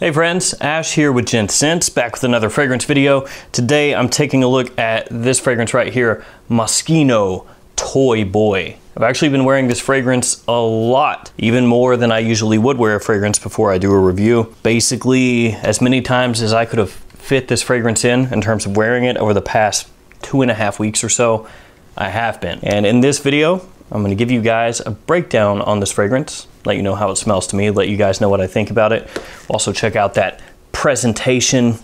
Hey friends, Ash here with Gen Scents, back with another fragrance video. Today I'm taking a look at this fragrance right here, Moschino Toy Boy. I've actually been wearing this fragrance a lot, even more than I usually would wear a fragrance before I do a review. Basically, as many times as I could have fit this fragrance in, in terms of wearing it over the past two and a half weeks or so, I have been. And in this video, I'm going to give you guys a breakdown on this fragrance, let you know how it smells to me, let you guys know what I think about it. Also check out that presentation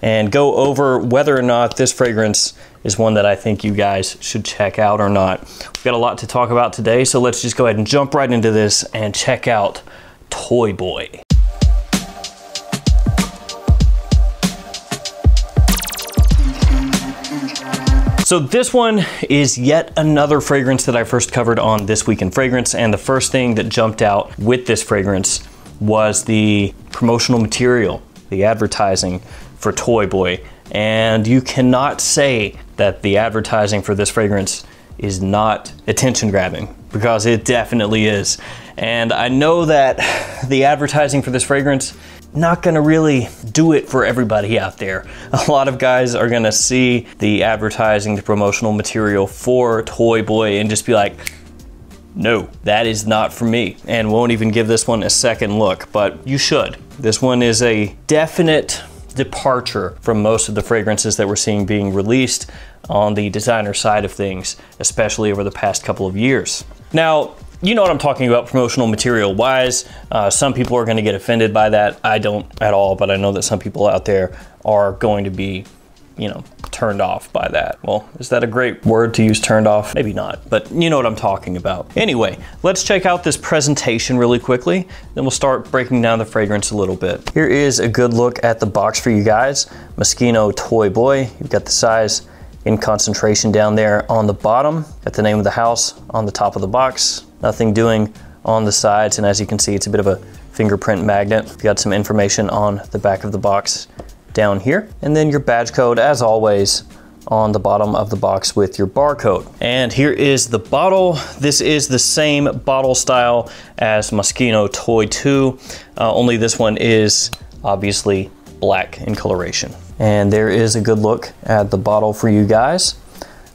and go over whether or not this fragrance is one that I think you guys should check out or not. We've got a lot to talk about today, so let's just go ahead and jump right into this and check out Toy Boy. So this one is yet another fragrance that I first covered on This Week in Fragrance. And the first thing that jumped out with this fragrance was the promotional material, the advertising for Toy Boy. And you cannot say that the advertising for this fragrance is not attention grabbing because it definitely is. And I know that the advertising for this fragrance not gonna really do it for everybody out there. A lot of guys are gonna see the advertising, the promotional material for Toy Boy and just be like, no, that is not for me, and won't even give this one a second look, but you should. This one is a definite departure from most of the fragrances that we're seeing being released on the designer side of things, especially over the past couple of years. Now, you know what I'm talking about promotional material wise. Uh, some people are going to get offended by that. I don't at all, but I know that some people out there are going to be, you know, turned off by that. Well, is that a great word to use turned off? Maybe not, but you know what I'm talking about. Anyway, let's check out this presentation really quickly, then we'll start breaking down the fragrance a little bit. Here is a good look at the box for you guys. Moschino Toy Boy, you've got the size in concentration down there on the bottom at the name of the house on the top of the box. Nothing doing on the sides and as you can see it's a bit of a fingerprint magnet. we have got some information on the back of the box down here. And then your badge code as always on the bottom of the box with your barcode. And here is the bottle. This is the same bottle style as Moschino Toy 2, uh, only this one is obviously black in coloration. And there is a good look at the bottle for you guys.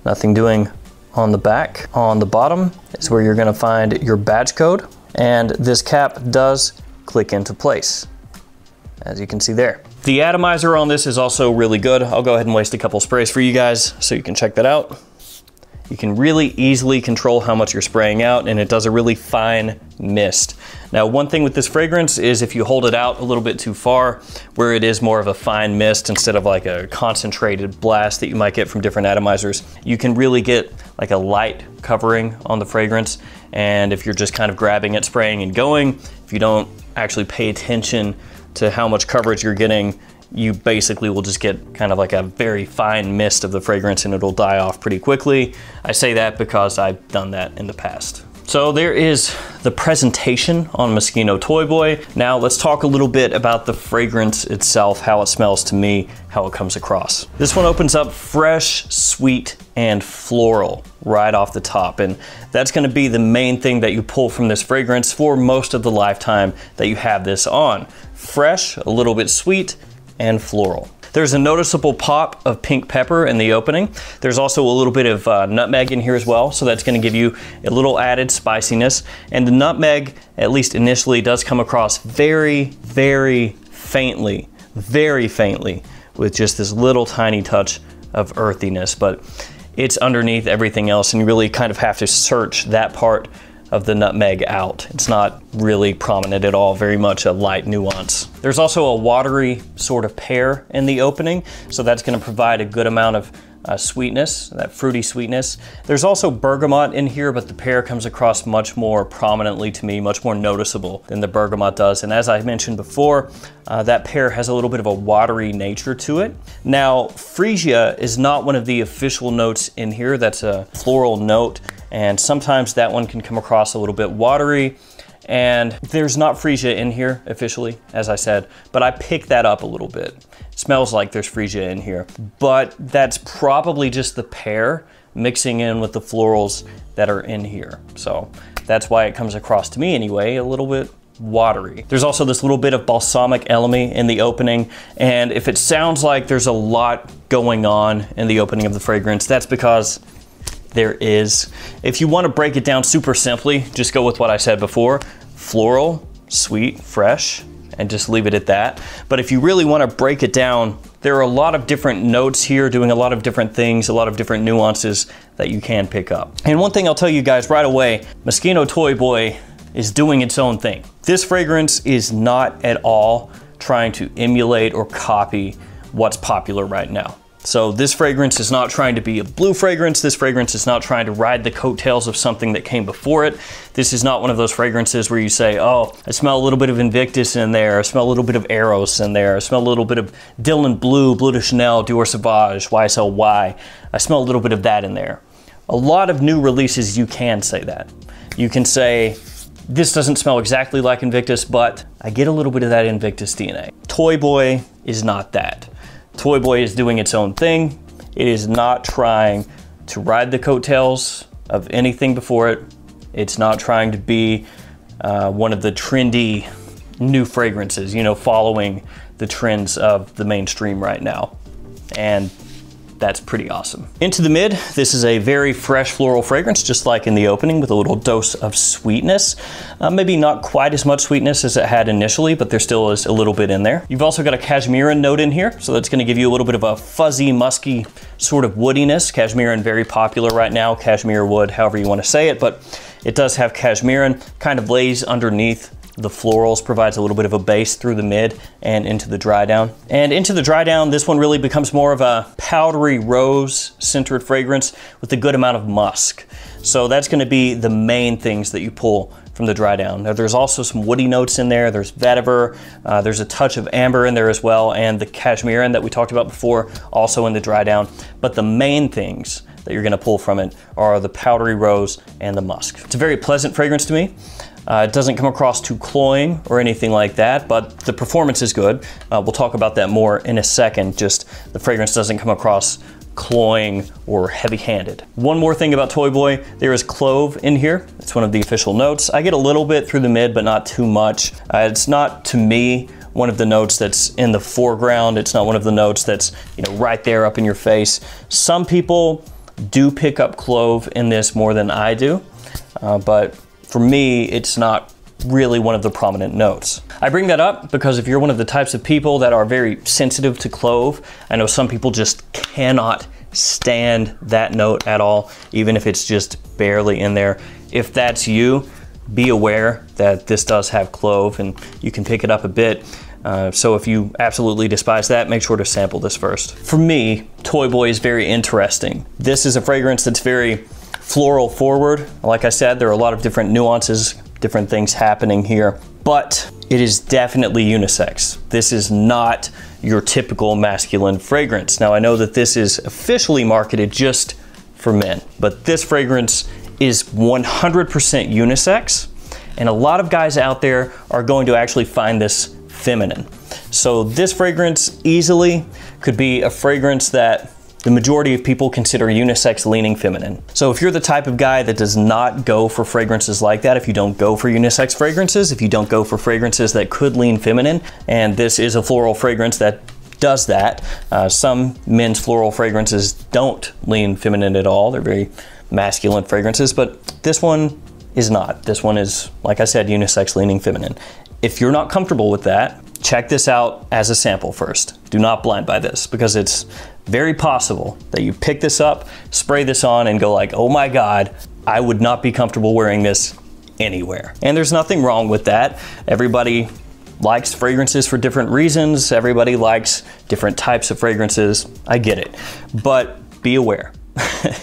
Nothing doing on the back. On the bottom is where you're gonna find your badge code. And this cap does click into place, as you can see there. The atomizer on this is also really good. I'll go ahead and waste a couple sprays for you guys so you can check that out you can really easily control how much you're spraying out and it does a really fine mist. Now, one thing with this fragrance is if you hold it out a little bit too far, where it is more of a fine mist instead of like a concentrated blast that you might get from different atomizers, you can really get like a light covering on the fragrance. And if you're just kind of grabbing it, spraying and going, if you don't actually pay attention to how much coverage you're getting you basically will just get kind of like a very fine mist of the fragrance and it'll die off pretty quickly. I say that because I've done that in the past. So there is the presentation on Moschino Toy Boy. Now let's talk a little bit about the fragrance itself, how it smells to me, how it comes across. This one opens up fresh, sweet, and floral right off the top. And that's gonna be the main thing that you pull from this fragrance for most of the lifetime that you have this on. Fresh, a little bit sweet, and floral. There's a noticeable pop of pink pepper in the opening. There's also a little bit of uh, nutmeg in here as well, so that's gonna give you a little added spiciness. And the nutmeg, at least initially, does come across very, very faintly, very faintly, with just this little tiny touch of earthiness, but it's underneath everything else and you really kind of have to search that part of the nutmeg out. It's not really prominent at all, very much a light nuance. There's also a watery sort of pear in the opening, so that's gonna provide a good amount of uh, sweetness, that fruity sweetness. There's also bergamot in here, but the pear comes across much more prominently to me, much more noticeable than the bergamot does. And as I mentioned before, uh, that pear has a little bit of a watery nature to it. Now, freesia is not one of the official notes in here. That's a floral note and sometimes that one can come across a little bit watery. And there's not freesia in here officially, as I said, but I pick that up a little bit. It smells like there's freesia in here, but that's probably just the pear mixing in with the florals that are in here. So that's why it comes across to me anyway, a little bit watery. There's also this little bit of balsamic elemi in the opening, and if it sounds like there's a lot going on in the opening of the fragrance, that's because there is. If you want to break it down super simply, just go with what I said before, floral, sweet, fresh, and just leave it at that. But if you really want to break it down, there are a lot of different notes here doing a lot of different things, a lot of different nuances that you can pick up. And one thing I'll tell you guys right away, Moschino Toy Boy is doing its own thing. This fragrance is not at all trying to emulate or copy what's popular right now. So this fragrance is not trying to be a blue fragrance. This fragrance is not trying to ride the coattails of something that came before it. This is not one of those fragrances where you say, oh, I smell a little bit of Invictus in there. I smell a little bit of Eros in there. I smell a little bit of Dylan Blue, Bleu de Chanel, Dior Sauvage, YSLY. I smell a little bit of that in there. A lot of new releases, you can say that. You can say, this doesn't smell exactly like Invictus, but I get a little bit of that Invictus DNA. Toy Boy is not that. Toy Boy is doing its own thing. It is not trying to ride the coattails of anything before it. It's not trying to be uh, one of the trendy new fragrances, you know, following the trends of the mainstream right now. And that's pretty awesome. Into the mid, this is a very fresh floral fragrance, just like in the opening with a little dose of sweetness. Uh, maybe not quite as much sweetness as it had initially, but there still is a little bit in there. You've also got a cashmere note in here, so that's gonna give you a little bit of a fuzzy, musky sort of woodiness. Cashmere very popular right now, cashmere wood, however you wanna say it, but it does have cashmere kind of lays underneath the florals provides a little bit of a base through the mid and into the dry down. And into the dry down, this one really becomes more of a powdery rose centered fragrance with a good amount of musk. So that's gonna be the main things that you pull from the dry down. Now there's also some woody notes in there. There's vetiver, uh, there's a touch of amber in there as well, and the cashmere that we talked about before also in the dry down. But the main things that you're gonna pull from it are the powdery rose and the musk. It's a very pleasant fragrance to me. Uh, it doesn't come across too cloying or anything like that, but the performance is good. Uh, we'll talk about that more in a second. Just the fragrance doesn't come across cloying or heavy-handed. One more thing about Toy Boy, there is clove in here. It's one of the official notes. I get a little bit through the mid, but not too much. Uh, it's not, to me, one of the notes that's in the foreground. It's not one of the notes that's you know right there up in your face. Some people do pick up clove in this more than I do, uh, but for me, it's not really one of the prominent notes. I bring that up because if you're one of the types of people that are very sensitive to clove, I know some people just cannot stand that note at all, even if it's just barely in there. If that's you, be aware that this does have clove and you can pick it up a bit. Uh, so if you absolutely despise that, make sure to sample this first. For me, Toy Boy is very interesting. This is a fragrance that's very floral forward. Like I said, there are a lot of different nuances, different things happening here, but it is definitely unisex. This is not your typical masculine fragrance. Now I know that this is officially marketed just for men, but this fragrance is 100% unisex. And a lot of guys out there are going to actually find this feminine. So this fragrance easily could be a fragrance that the majority of people consider unisex leaning feminine. So if you're the type of guy that does not go for fragrances like that, if you don't go for unisex fragrances, if you don't go for fragrances that could lean feminine, and this is a floral fragrance that does that. Uh, some men's floral fragrances don't lean feminine at all. They're very masculine fragrances, but this one is not. This one is, like I said, unisex leaning feminine. If you're not comfortable with that, check this out as a sample first. Do not blind buy this because it's very possible that you pick this up, spray this on and go like, oh my God, I would not be comfortable wearing this anywhere. And there's nothing wrong with that. Everybody likes fragrances for different reasons. Everybody likes different types of fragrances. I get it. But be aware.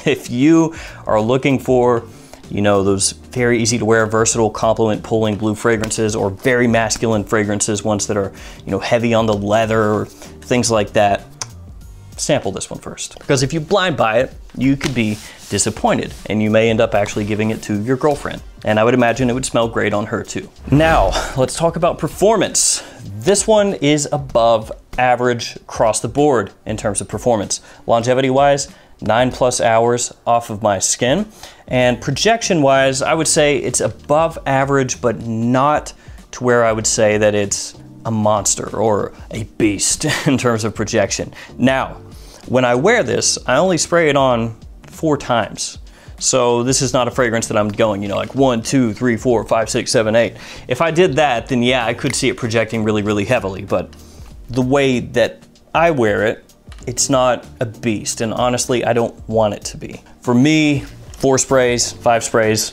if you are looking for, you know, those very easy to wear, versatile, compliment pulling blue fragrances or very masculine fragrances, ones that are, you know, heavy on the leather or things like that, sample this one first. Because if you blind buy it, you could be disappointed and you may end up actually giving it to your girlfriend. And I would imagine it would smell great on her too. Now, let's talk about performance. This one is above average across the board in terms of performance. Longevity wise, nine plus hours off of my skin. And projection wise, I would say it's above average, but not to where I would say that it's a monster or a beast in terms of projection. Now, when I wear this, I only spray it on four times. So this is not a fragrance that I'm going, you know, like one, two, three, four, five, six, seven, eight. If I did that, then yeah, I could see it projecting really, really heavily. But the way that I wear it, it's not a beast. And honestly, I don't want it to be. For me, four sprays, five sprays,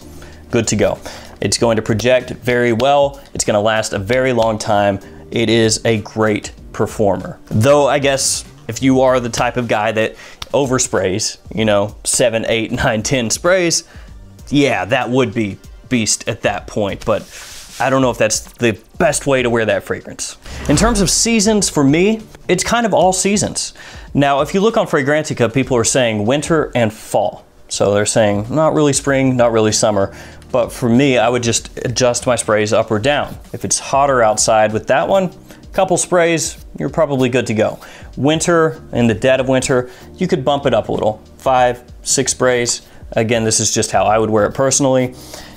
good to go. It's going to project very well. It's gonna last a very long time. It is a great performer. Though I guess if you are the type of guy that oversprays, you know, seven, eight, nine, ten sprays, yeah, that would be beast at that point. But I don't know if that's the best way to wear that fragrance. In terms of seasons, for me, it's kind of all seasons. Now, if you look on Fragrantica, people are saying winter and fall. So they're saying not really spring, not really summer. But for me, I would just adjust my sprays up or down. If it's hotter outside with that one, couple sprays, you're probably good to go. Winter, in the dead of winter, you could bump it up a little, five, six sprays. Again, this is just how I would wear it personally.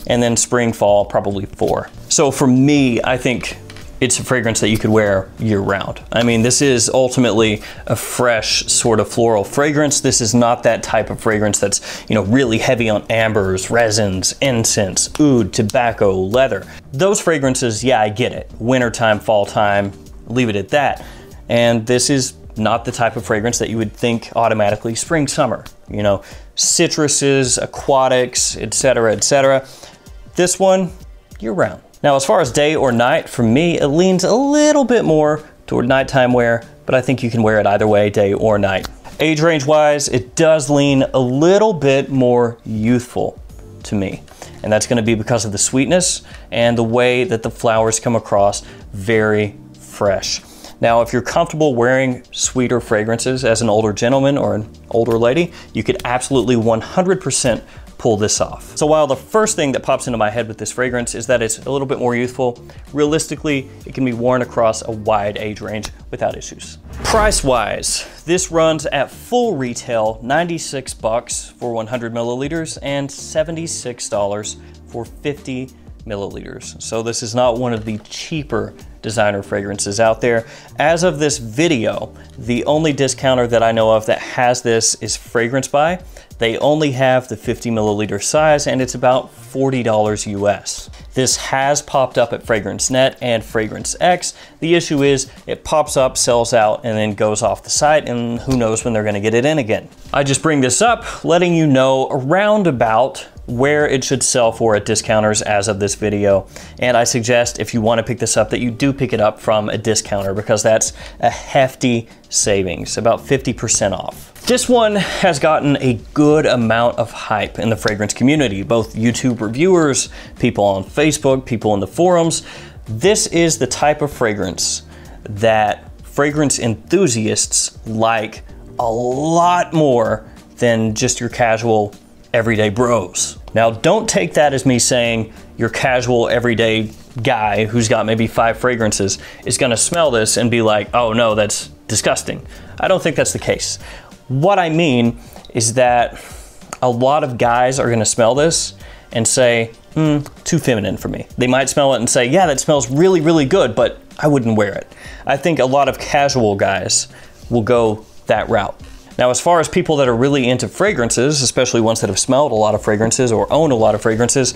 And then spring, fall, probably four. So for me, I think it's a fragrance that you could wear year round. I mean, this is ultimately a fresh sort of floral fragrance. This is not that type of fragrance that's, you know, really heavy on ambers, resins, incense, oud, tobacco, leather. Those fragrances, yeah, I get it. Wintertime, fall time, leave it at that. And this is not the type of fragrance that you would think automatically spring, summer, you know, citruses, aquatics, etc., etc. This one, year round. Now, as far as day or night, for me, it leans a little bit more toward nighttime wear, but I think you can wear it either way, day or night. Age range wise, it does lean a little bit more youthful to me. And that's gonna be because of the sweetness and the way that the flowers come across very fresh. Now, if you're comfortable wearing sweeter fragrances as an older gentleman or an older lady, you could absolutely 100% pull this off. So while the first thing that pops into my head with this fragrance is that it's a little bit more youthful, realistically, it can be worn across a wide age range without issues. Price-wise, this runs at full retail, 96 bucks for 100 milliliters and $76 for 50 milliliters. So this is not one of the cheaper designer fragrances out there. As of this video, the only discounter that I know of that has this is Fragrance By. They only have the 50 milliliter size and it's about $40 US. This has popped up at FragranceNet and FragranceX. The issue is it pops up, sells out, and then goes off the site and who knows when they're gonna get it in again. I just bring this up, letting you know around about where it should sell for at discounters as of this video. And I suggest if you want to pick this up that you do pick it up from a discounter because that's a hefty savings, about 50% off. This one has gotten a good amount of hype in the fragrance community, both YouTube reviewers, people on Facebook, people in the forums. This is the type of fragrance that fragrance enthusiasts like a lot more than just your casual everyday bros. Now, don't take that as me saying your casual everyday guy who's got maybe five fragrances is going to smell this and be like, oh no, that's disgusting. I don't think that's the case. What I mean is that a lot of guys are going to smell this and say, mm, too feminine for me. They might smell it and say, yeah, that smells really, really good, but I wouldn't wear it. I think a lot of casual guys will go that route. Now, as far as people that are really into fragrances, especially ones that have smelled a lot of fragrances or own a lot of fragrances,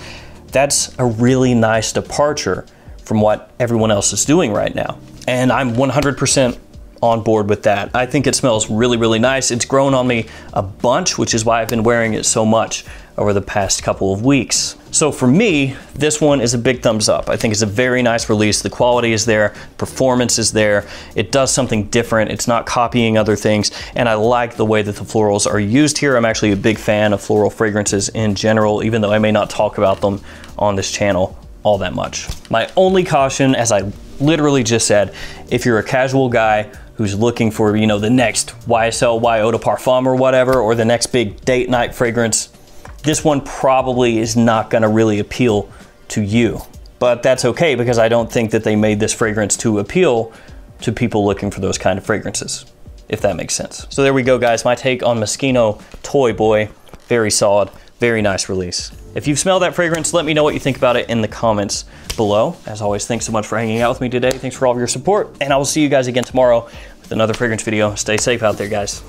that's a really nice departure from what everyone else is doing right now. And I'm 100% on board with that. I think it smells really, really nice. It's grown on me a bunch, which is why I've been wearing it so much over the past couple of weeks. So for me, this one is a big thumbs up. I think it's a very nice release. The quality is there, performance is there. It does something different. It's not copying other things. And I like the way that the florals are used here. I'm actually a big fan of floral fragrances in general, even though I may not talk about them on this channel all that much. My only caution, as I literally just said, if you're a casual guy who's looking for, you know, the next YSL Y Eau de Parfum or whatever, or the next big date night fragrance, this one probably is not gonna really appeal to you. But that's okay because I don't think that they made this fragrance to appeal to people looking for those kind of fragrances, if that makes sense. So there we go, guys. My take on Moschino Toy Boy. Very solid, very nice release. If you've smelled that fragrance, let me know what you think about it in the comments below. As always, thanks so much for hanging out with me today. Thanks for all of your support, and I will see you guys again tomorrow with another fragrance video. Stay safe out there, guys.